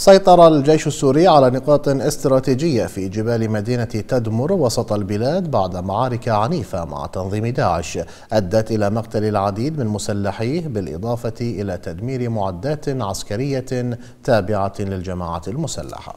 سيطر الجيش السوري على نقاط استراتيجية في جبال مدينة تدمر وسط البلاد بعد معارك عنيفة مع تنظيم داعش أدت إلى مقتل العديد من مسلحيه بالإضافة إلى تدمير معدات عسكرية تابعة للجماعة المسلحة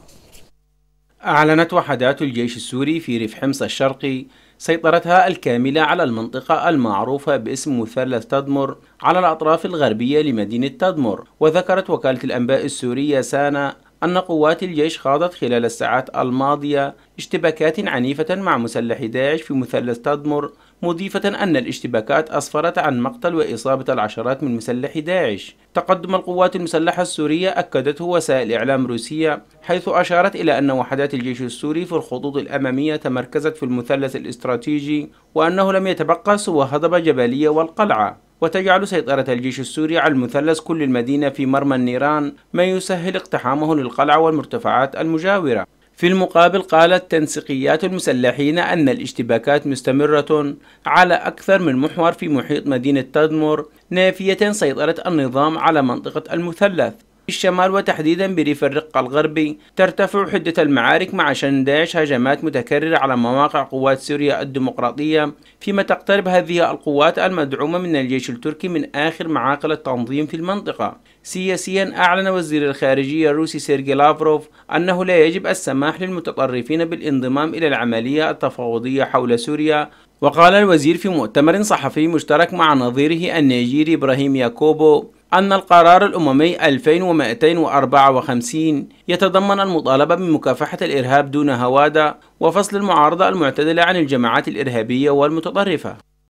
أعلنت وحدات الجيش السوري في ريف حمص الشرقي سيطرتها الكاملة على المنطقة المعروفة باسم مثلث تدمر على الأطراف الغربية لمدينة تدمر وذكرت وكالة الأنباء السورية سانا أن قوات الجيش خاضت خلال الساعات الماضية اشتباكات عنيفة مع مسلح داعش في مثلث تدمر مضيفة أن الاشتباكات أسفرت عن مقتل وإصابة العشرات من مسلحي داعش تقدم القوات المسلحة السورية أكدته وسائل إعلام روسية حيث أشارت إلى أن وحدات الجيش السوري في الخطوط الأمامية تمركزت في المثلث الاستراتيجي وأنه لم يتبقى سوى هضبة جبلية والقلعة وتجعل سيطرة الجيش السوري على المثلث كل المدينة في مرمى النيران ما يسهل اقتحامه للقلعة والمرتفعات المجاورة في المقابل قالت تنسيقيات المسلحين أن الاشتباكات مستمرة على أكثر من محور في محيط مدينة تدمر نافية سيطرة النظام على منطقة المثلث الشمال وتحديدا بريف الرقة الغربي ترتفع حدة المعارك مع شن داعش هجمات متكررة على مواقع قوات سوريا الديمقراطية فيما تقترب هذه القوات المدعومة من الجيش التركي من آخر معاقل التنظيم في المنطقة سياسيا أعلن وزير الخارجية الروسي سيرجي لافروف أنه لا يجب السماح للمتطرفين بالانضمام إلى العملية التفاوضية حول سوريا وقال الوزير في مؤتمر صحفي مشترك مع نظيره النيجيري إبراهيم ياكوبو أن القرار الأممي 2254 يتضمن المطالبة بمكافحة الإرهاب دون هوادة وفصل المعارضة المعتدلة عن الجماعات الإرهابية والمتطرفة